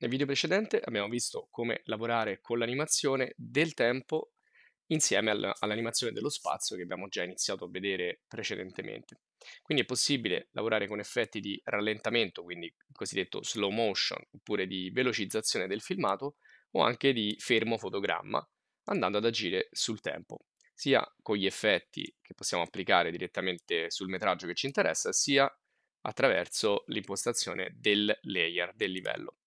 Nel video precedente abbiamo visto come lavorare con l'animazione del tempo insieme all'animazione dello spazio che abbiamo già iniziato a vedere precedentemente. Quindi è possibile lavorare con effetti di rallentamento, quindi cosiddetto slow motion, oppure di velocizzazione del filmato, o anche di fermo fotogramma, andando ad agire sul tempo, sia con gli effetti che possiamo applicare direttamente sul metraggio che ci interessa, sia attraverso l'impostazione del layer, del livello.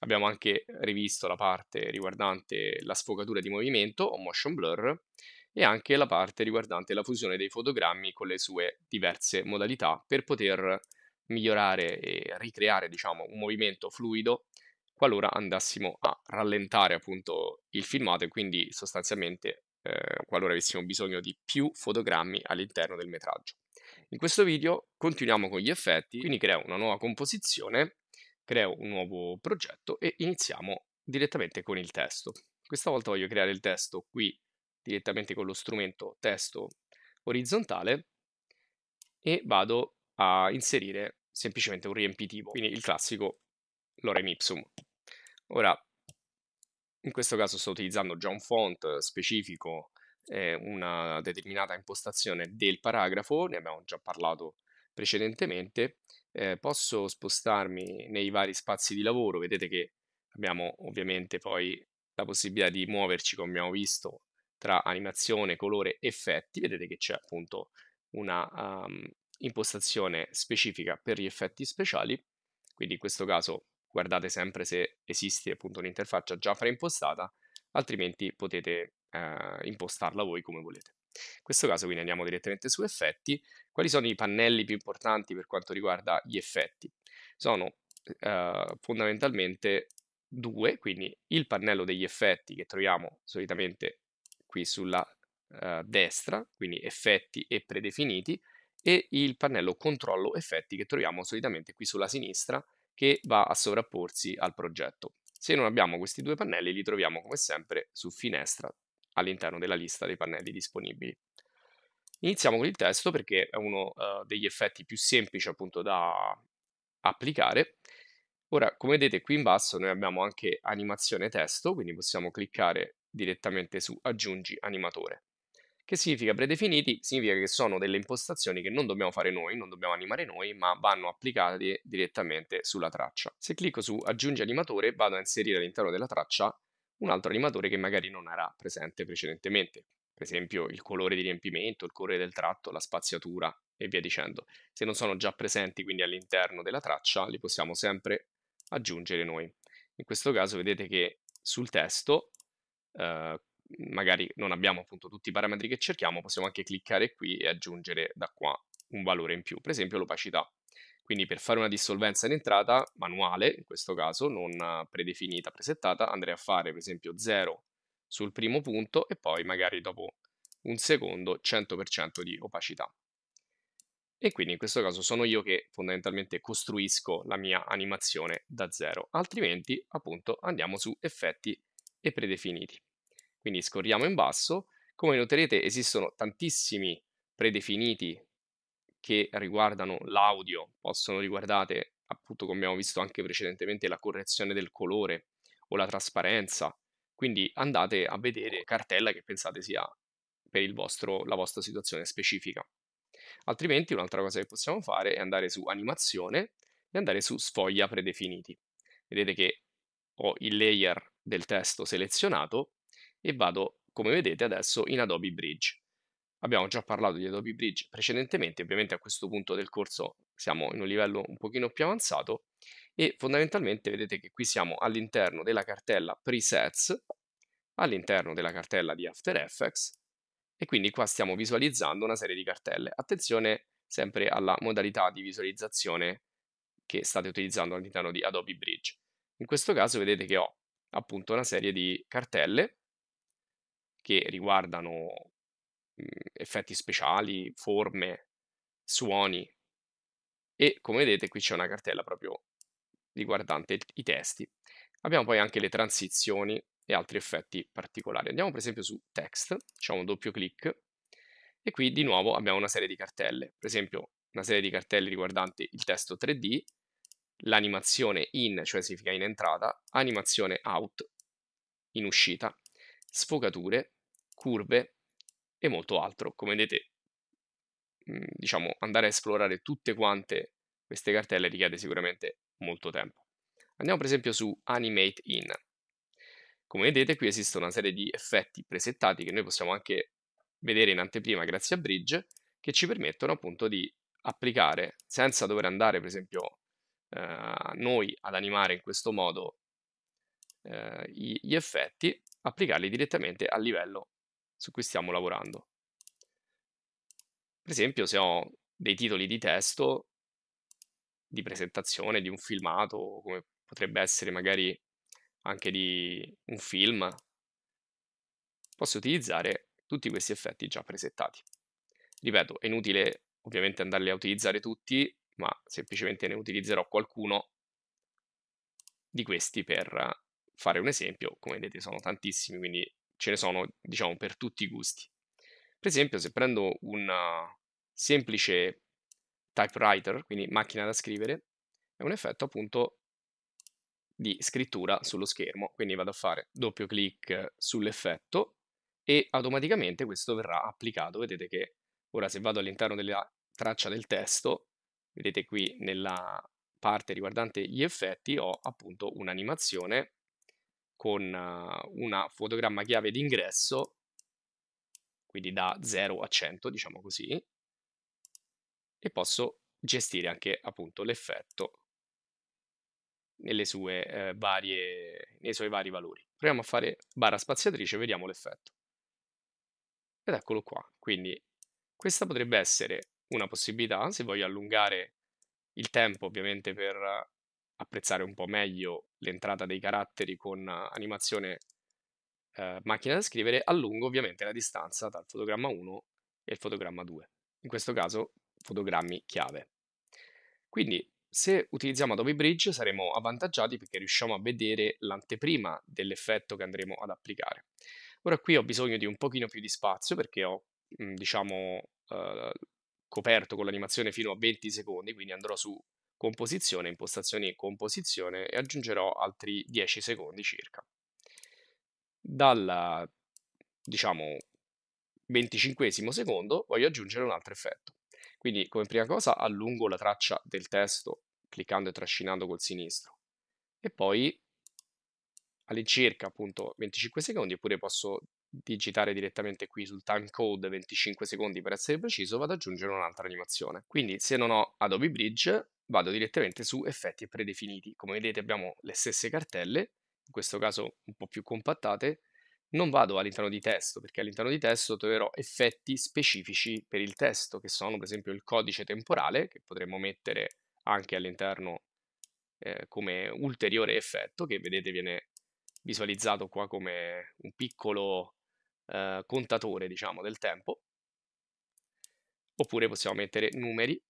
Abbiamo anche rivisto la parte riguardante la sfogatura di movimento o motion blur e anche la parte riguardante la fusione dei fotogrammi con le sue diverse modalità per poter migliorare e ricreare diciamo, un movimento fluido qualora andassimo a rallentare appunto il filmato e quindi sostanzialmente eh, qualora avessimo bisogno di più fotogrammi all'interno del metraggio. In questo video continuiamo con gli effetti, quindi creo una nuova composizione creo un nuovo progetto e iniziamo direttamente con il testo. Questa volta voglio creare il testo qui direttamente con lo strumento testo orizzontale e vado a inserire semplicemente un riempitivo, quindi il classico lorem ipsum. Ora, in questo caso sto utilizzando già un font specifico, eh, una determinata impostazione del paragrafo, ne abbiamo già parlato precedentemente, eh, posso spostarmi nei vari spazi di lavoro. Vedete che abbiamo ovviamente poi la possibilità di muoverci, come abbiamo visto, tra animazione, colore, effetti. Vedete che c'è appunto una um, impostazione specifica per gli effetti speciali. Quindi in questo caso guardate sempre se esiste appunto un'interfaccia già preimpostata, altrimenti potete eh, impostarla voi come volete. In questo caso quindi andiamo direttamente su effetti. Quali sono i pannelli più importanti per quanto riguarda gli effetti? Sono eh, fondamentalmente due, quindi il pannello degli effetti che troviamo solitamente qui sulla eh, destra, quindi effetti e predefiniti, e il pannello controllo effetti che troviamo solitamente qui sulla sinistra che va a sovrapporsi al progetto. Se non abbiamo questi due pannelli li troviamo come sempre su finestra all'interno della lista dei pannelli disponibili. Iniziamo con il testo perché è uno uh, degli effetti più semplici appunto da applicare. Ora, come vedete qui in basso noi abbiamo anche animazione testo, quindi possiamo cliccare direttamente su aggiungi animatore. Che significa predefiniti? Significa che sono delle impostazioni che non dobbiamo fare noi, non dobbiamo animare noi, ma vanno applicate direttamente sulla traccia. Se clicco su aggiungi animatore vado a inserire all'interno della traccia un altro animatore che magari non era presente precedentemente, per esempio il colore di riempimento, il colore del tratto, la spaziatura e via dicendo. Se non sono già presenti quindi all'interno della traccia, li possiamo sempre aggiungere noi. In questo caso vedete che sul testo, eh, magari non abbiamo appunto tutti i parametri che cerchiamo, possiamo anche cliccare qui e aggiungere da qua un valore in più, per esempio l'opacità. Quindi per fare una dissolvenza in entrata manuale, in questo caso, non predefinita, presettata, andrei a fare per esempio 0 sul primo punto e poi magari dopo un secondo 100% di opacità. E quindi in questo caso sono io che fondamentalmente costruisco la mia animazione da zero, altrimenti appunto andiamo su effetti e predefiniti. Quindi scorriamo in basso, come noterete esistono tantissimi predefiniti che riguardano l'audio, possono riguardare, appunto come abbiamo visto anche precedentemente, la correzione del colore o la trasparenza. Quindi andate a vedere cartella che pensate sia per vostro, la vostra situazione specifica. Altrimenti un'altra cosa che possiamo fare è andare su animazione e andare su sfoglia predefiniti. Vedete che ho il layer del testo selezionato e vado, come vedete adesso, in Adobe Bridge. Abbiamo già parlato di Adobe Bridge precedentemente, ovviamente a questo punto del corso siamo in un livello un pochino più avanzato e fondamentalmente vedete che qui siamo all'interno della cartella presets, all'interno della cartella di After Effects e quindi qua stiamo visualizzando una serie di cartelle. Attenzione sempre alla modalità di visualizzazione che state utilizzando all'interno di Adobe Bridge. In questo caso vedete che ho appunto una serie di cartelle che riguardano Mhmm, effetti speciali, forme, suoni. E come vedete qui c'è una cartella proprio riguardante i testi. Abbiamo poi anche le transizioni e altri effetti particolari. Andiamo per esempio su text, facciamo un doppio clic e qui di nuovo abbiamo una serie di cartelle, per esempio una serie di cartelle riguardanti il testo 3D, l'animazione in, cioè significa in entrata, animazione out, in uscita, sfocature, curve, e molto altro. Come vedete, mhmm, diciamo, andare a esplorare tutte quante queste cartelle richiede sicuramente molto tempo. Andiamo per esempio su Animate In. Come vedete qui esiste una serie di effetti presettati che noi possiamo anche vedere in anteprima grazie a Bridge, che ci permettono appunto di applicare senza dover andare per esempio eh, noi ad animare in questo modo eh, gli effetti, applicarli direttamente a livello su cui stiamo lavorando. Per esempio, se ho dei titoli di testo di presentazione di un filmato, come potrebbe essere magari anche di un film, posso utilizzare tutti questi effetti già presentati. Ripeto, è inutile ovviamente andarli a utilizzare tutti, ma semplicemente ne utilizzerò qualcuno di questi per fare un esempio. Come vedete sono tantissimi, quindi ce ne sono, diciamo, per tutti i gusti. Per esempio, se prendo un uh, semplice typewriter, quindi macchina da scrivere, è un effetto appunto di scrittura sullo schermo. Quindi vado a fare doppio clic sull'effetto e automaticamente questo verrà applicato. Vedete che ora se vado all'interno della traccia del testo, vedete qui nella parte riguardante gli effetti ho appunto un'animazione con eh, una fotogramma chiave d'ingresso, quindi da 0 a 100, diciamo così, e posso gestire anche appunto l'effetto nelle sue eh, varie, nei suoi vari valori. Proviamo a fare barra spaziatrice e vediamo l'effetto. Ed eccolo qua. Quindi questa potrebbe essere una possibilità, se voglio allungare il tempo ovviamente per apprezzare un po' meglio l'entrata dei caratteri con animazione eh, macchina da scrivere, allungo ovviamente la distanza tra il fotogramma 1 e il fotogramma 2, in questo caso fotogrammi chiave. Quindi se utilizziamo Adobe Bridge saremo avvantaggiati perché riusciamo a vedere l'anteprima dell'effetto che andremo ad applicare. Ora qui ho bisogno di un pochino più di spazio perché ho diciamo eh, coperto con l'animazione fino a 20 secondi, quindi andrò su composizione, impostazioni e composizione e aggiungerò altri 10 secondi circa. Dal, diciamo, 25 secondo voglio aggiungere un altro effetto. Quindi come prima cosa allungo la traccia del testo cliccando e trascinando col sinistro e poi all'incirca appunto 25 secondi oppure posso digitare direttamente qui sul time code 25 secondi per essere preciso, vado ad aggiungere un'altra animazione. Quindi se non ho Adobe Bridge, vado direttamente su effetti predefiniti. Come vedete abbiamo le stesse cartelle, in questo caso un po' più compattate, non vado all'interno di testo, perché all'interno di testo troverò effetti specifici per il testo, che sono per esempio il codice temporale, che potremmo mettere anche all'interno eh, come ulteriore effetto, che vedete viene visualizzato qua come un piccolo eh, contatore, diciamo, del tempo, oppure possiamo mettere numeri.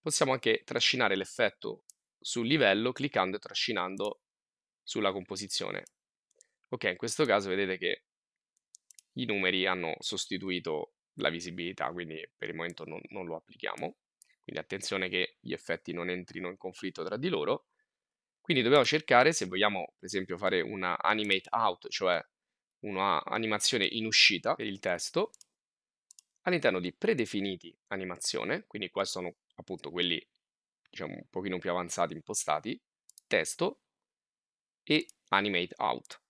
Possiamo anche trascinare l'effetto sul livello cliccando e trascinando sulla composizione. Ok, in questo caso vedete che i numeri hanno sostituito la visibilità, quindi per il momento non, non, lo applichiamo. Quindi attenzione che gli effetti non entrino in conflitto tra di loro. Quindi dobbiamo cercare, se vogliamo per esempio fare una animate out, cioè una animazione in uscita per il testo, all'interno di predefiniti animazione, quindi qua sono appunto quelli diciamo un pochino più avanzati impostati, testo e animate out.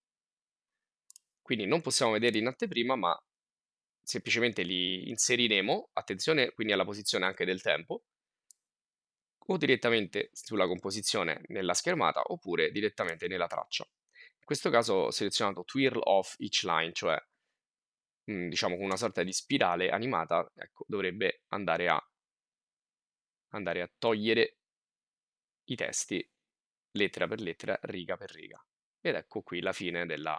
Quindi non possiamo vederli in anteprima, ma semplicemente li inseriremo, attenzione quindi alla posizione anche del tempo, o direttamente sulla composizione nella schermata oppure direttamente nella traccia questo caso ho selezionato twirl of each line, cioè mhmm, diciamo con una sorta di spirale animata, ecco, dovrebbe andare a, andare a togliere i testi lettera per lettera, riga per riga. Ed ecco qui la fine della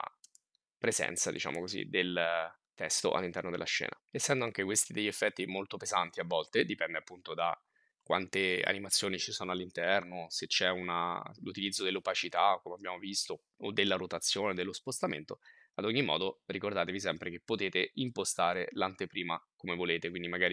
presenza, diciamo così, del testo all'interno della scena. Essendo anche questi degli effetti molto pesanti a volte, dipende appunto da quante animazioni ci sono all'interno, se c'è una, l'utilizzo dell'opacità, come abbiamo visto, o della rotazione, dello spostamento. Ad ogni modo, ricordatevi sempre che potete impostare l'anteprima come volete, quindi magari